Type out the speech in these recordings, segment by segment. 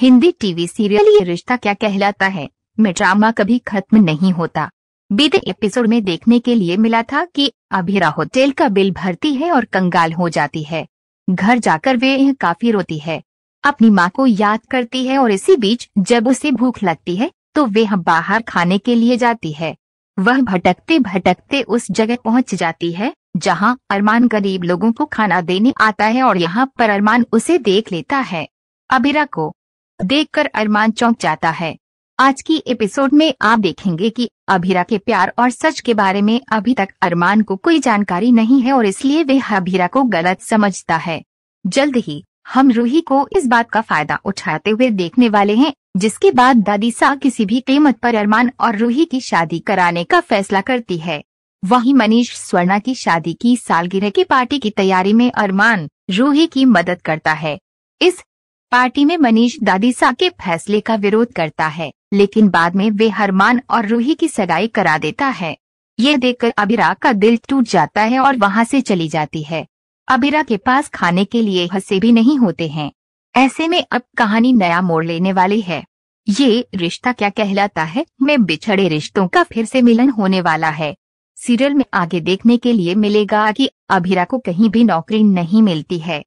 Hindi TV serial ये रिश्ता क्या कहलाता है में ड्रामा कभी खत्म नहीं होता बीते एपिसोड में देखने के लिए मिला था कि अभिरा होटल का बिल भरती है और कंगाल हो जाती है घर जाकर वे काफी रोती है अपनी माँ को याद करती है और इसी बीच जब उसे भूख लगती है तो वे बाहर खाने के लिए जाती है वह भटकते भटकते उस जगह पहुंच जाती है जहां अरमान गरीब लोगों को खाना देने आता है और यहां पर अरमान उसे देख लेता है अबिरा को देखकर अरमान चौंक जाता है आज की एपिसोड में आप देखेंगे कि अभीरा के प्यार और सच के बारे में अभी तक अरमान को कोई जानकारी नहीं है और इसलिए वे अभीरा को गलत समझता है जल्द ही हम रूही को इस बात का फायदा उठाते हुए देखने वाले हैं जिसके बाद दादी सा किसी भी कीमत पर अरमान और रूही की शादी कराने का फैसला करती है वहीं मनीष स्वर्णा की शादी की सालगिरह की पार्टी की तैयारी में अरमान रूही की मदद करता है इस पार्टी में मनीष दादीसा के फैसले का विरोध करता है लेकिन बाद में वे हरमान और रूही की सगाई करा देता है ये देखकर अबिरा का दिल टूट जाता है और वहाँ से चली जाती है अबिरा के पास खाने के लिए हंसे भी नहीं होते हैं ऐसे में अब कहानी नया मोड़ लेने वाली है ये रिश्ता क्या कहलाता है में बिछड़े रिश्तों का फिर से मिलन होने वाला है सीरियल में आगे देखने के लिए मिलेगा कि अभिरा को कहीं भी नौकरी नहीं मिलती है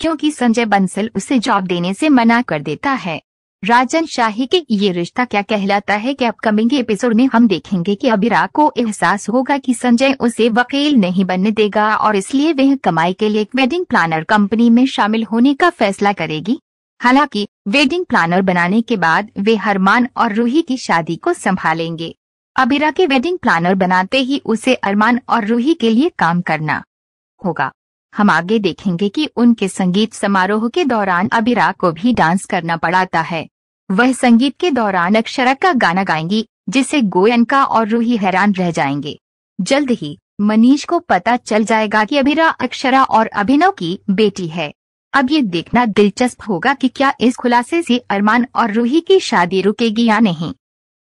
क्योंकि संजय बंसल उसे जॉब देने से मना कर देता है राजन शाही के ये रिश्ता क्या कहलाता है कि अपकमिंग एपिसोड में हम देखेंगे कि अबिरा को एहसास होगा कि संजय उसे वकील नहीं बनने देगा और इसलिए वह कमाई के लिए एक वेडिंग प्लानर कंपनी में शामिल होने का फैसला करेगी हालांकि वेडिंग प्लानर बनाने के बाद वे हरमान और रूही की शादी को संभालेंगे अबिरा के वेडिंग प्लानर बनाते ही उसे अरमान और रूही के लिए काम करना होगा हम आगे देखेंगे कि उनके संगीत समारोह के दौरान अबिरा को भी डांस करना पड़ाता है वह संगीत के दौरान अक्षरा का गाना गाएंगी जिससे गोयनका और रूही हैरान रह जाएंगे जल्द ही मनीष को पता चल जाएगा कि अभिरा अक्षरा और अभिनव की बेटी है अब ये देखना दिलचस्प होगा कि क्या इस खुलासे से अरमान और रूही की शादी रुकेगी या नहीं